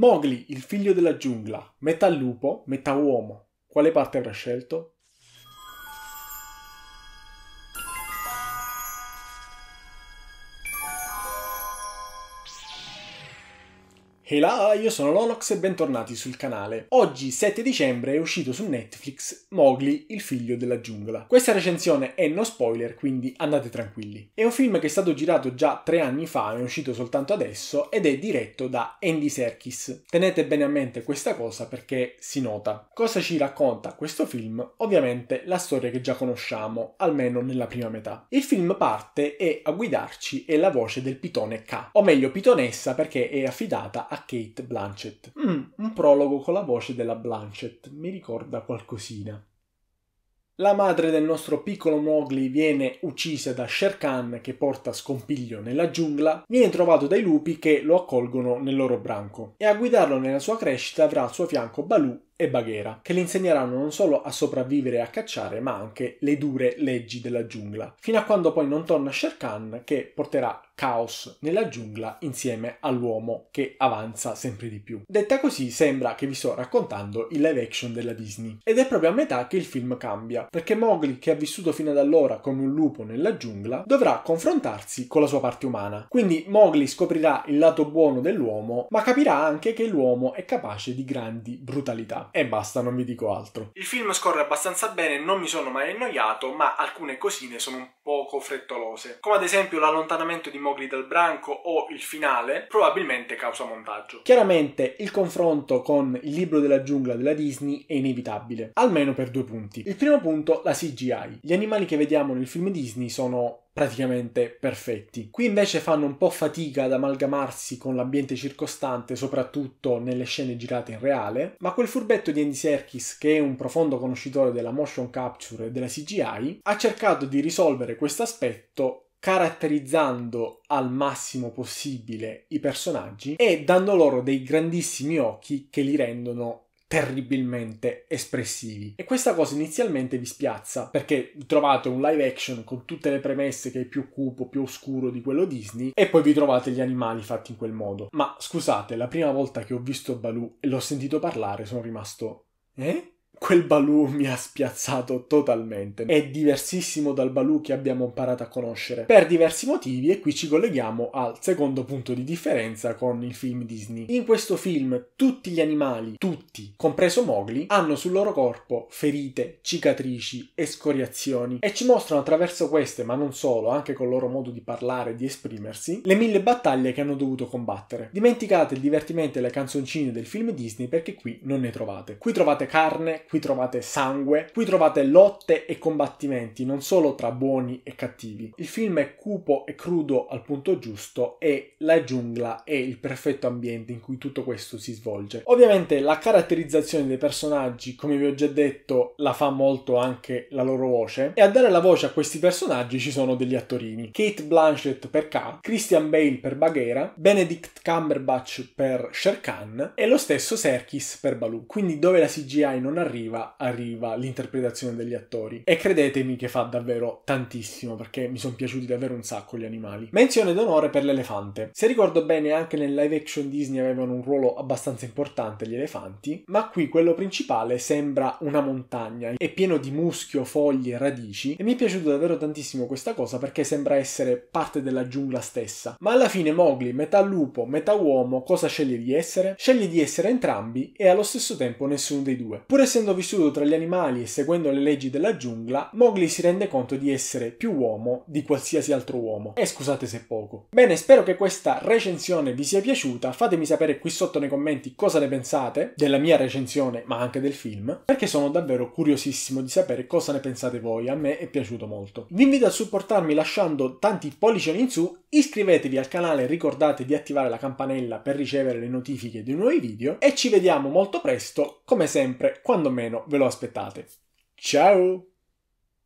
Mowgli, il figlio della giungla, metà lupo, metà uomo, quale parte avrà scelto? Hey là, io sono Lolox e bentornati sul canale. Oggi, 7 dicembre, è uscito su Netflix Mowgli, il figlio della giungla. Questa recensione è no spoiler, quindi andate tranquilli. È un film che è stato girato già tre anni fa, è uscito soltanto adesso, ed è diretto da Andy Serkis. Tenete bene a mente questa cosa perché si nota. Cosa ci racconta questo film? Ovviamente la storia che già conosciamo, almeno nella prima metà. Il film parte e a guidarci è la voce del pitone K, o meglio pitonessa perché è affidata a Kate Blanchett. Mm, un prologo con la voce della Blanchett, mi ricorda qualcosina. La madre del nostro piccolo Mowgli viene uccisa da Sher Khan che porta scompiglio nella giungla, viene trovato dai lupi che lo accolgono nel loro branco e a guidarlo nella sua crescita avrà al suo fianco Baloo e Baghera, che le insegneranno non solo a sopravvivere e a cacciare, ma anche le dure leggi della giungla, fino a quando poi non torna Sher Khan che porterà caos nella giungla insieme all'uomo che avanza sempre di più. Detta così sembra che vi sto raccontando il live action della Disney ed è proprio a metà che il film cambia, perché Mowgli che ha vissuto fino ad allora come un lupo nella giungla dovrà confrontarsi con la sua parte umana. Quindi Mowgli scoprirà il lato buono dell'uomo, ma capirà anche che l'uomo è capace di grandi brutalità e basta, non vi dico altro. Il film scorre abbastanza bene, non mi sono mai annoiato, ma alcune cosine sono un poco frettolose, come ad esempio l'allontanamento di Mowgli dal branco o il finale, probabilmente causa montaggio. Chiaramente il confronto con il libro della giungla della Disney è inevitabile, almeno per due punti. Il primo punto, la CGI. Gli animali che vediamo nel film Disney sono praticamente perfetti. Qui invece fanno un po' fatica ad amalgamarsi con l'ambiente circostante, soprattutto nelle scene girate in reale, ma quel furbetto di Andy Serkis, che è un profondo conoscitore della motion capture e della CGI, ha cercato di risolvere questo aspetto caratterizzando al massimo possibile i personaggi e dando loro dei grandissimi occhi che li rendono terribilmente espressivi. E questa cosa inizialmente vi spiazza, perché trovate un live action con tutte le premesse che è più cupo, più oscuro di quello Disney, e poi vi trovate gli animali fatti in quel modo. Ma scusate, la prima volta che ho visto Baloo e l'ho sentito parlare sono rimasto... Eh? Quel Baloo mi ha spiazzato totalmente. È diversissimo dal Baloo che abbiamo imparato a conoscere per diversi motivi e qui ci colleghiamo al secondo punto di differenza con il film Disney. In questo film tutti gli animali, tutti, compreso Mowgli, hanno sul loro corpo ferite, cicatrici, escoriazioni e ci mostrano attraverso queste, ma non solo, anche col loro modo di parlare e di esprimersi, le mille battaglie che hanno dovuto combattere. Dimenticate il divertimento e le canzoncine del film Disney perché qui non ne trovate. Qui trovate carne, qui trovate sangue, qui trovate lotte e combattimenti non solo tra buoni e cattivi. Il film è cupo e crudo al punto giusto e la giungla è il perfetto ambiente in cui tutto questo si svolge. Ovviamente la caratterizzazione dei personaggi, come vi ho già detto, la fa molto anche la loro voce e a dare la voce a questi personaggi ci sono degli attorini. Kate Blanchett per K, Christian Bale per Baghera, Benedict Cumberbatch per Sher Khan e lo stesso Serkis per Baloo. Quindi dove la CGI non arriva arriva, arriva l'interpretazione degli attori. E credetemi che fa davvero tantissimo perché mi sono piaciuti davvero un sacco gli animali. Menzione d'onore per l'elefante. Se ricordo bene anche nel live action Disney avevano un ruolo abbastanza importante gli elefanti, ma qui quello principale sembra una montagna, è pieno di muschio, foglie, radici e mi è piaciuta davvero tantissimo questa cosa perché sembra essere parte della giungla stessa. Ma alla fine Mowgli, metà lupo, metà uomo, cosa sceglie di essere? Sceglie di essere entrambi e allo stesso tempo nessuno dei due. Pur essendo essendo vissuto tra gli animali e seguendo le leggi della giungla, Mowgli si rende conto di essere più uomo di qualsiasi altro uomo. E scusate se poco. Bene, spero che questa recensione vi sia piaciuta. Fatemi sapere qui sotto nei commenti cosa ne pensate della mia recensione, ma anche del film, perché sono davvero curiosissimo di sapere cosa ne pensate voi. A me è piaciuto molto. Vi invito a supportarmi lasciando tanti pollici in su, iscrivetevi al canale, ricordate di attivare la campanella per ricevere le notifiche di nuovi video e ci vediamo molto presto, come sempre, quando mi meno ve lo aspettate. Ciao!